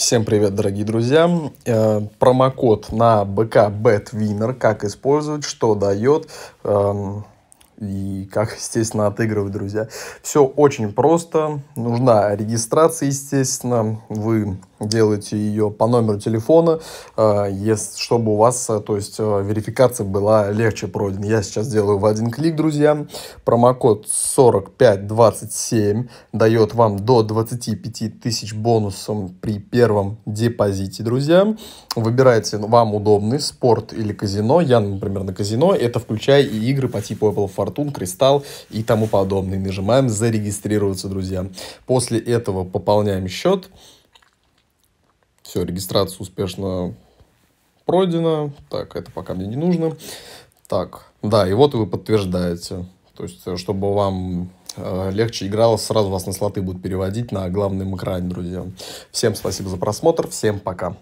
Всем привет, дорогие друзья! Э, промокод на БК BetWinner, как использовать, что дает эм, и как, естественно, отыгрывать, друзья. Все очень просто. Нужна регистрация, естественно. Вы делайте ее по номеру телефона, э, чтобы у вас, э, то есть, э, верификация была легче пройдена. Я сейчас делаю в один клик, друзья. Промокод 4527 дает вам до 25 тысяч бонусом при первом депозите, друзья. Выбирайте ну, вам удобный спорт или казино. Я, например, на казино. Это включая и игры по типу Apple Fortune, Crystal и тому подобное. Нажимаем «Зарегистрироваться», друзья. После этого пополняем счет. Все, регистрация успешно пройдена. Так, это пока мне не нужно. Так, да, и вот вы подтверждаете. То есть, э, чтобы вам э, легче игралось, сразу вас на слоты будут переводить на главном экране, друзья. Всем спасибо за просмотр, всем пока.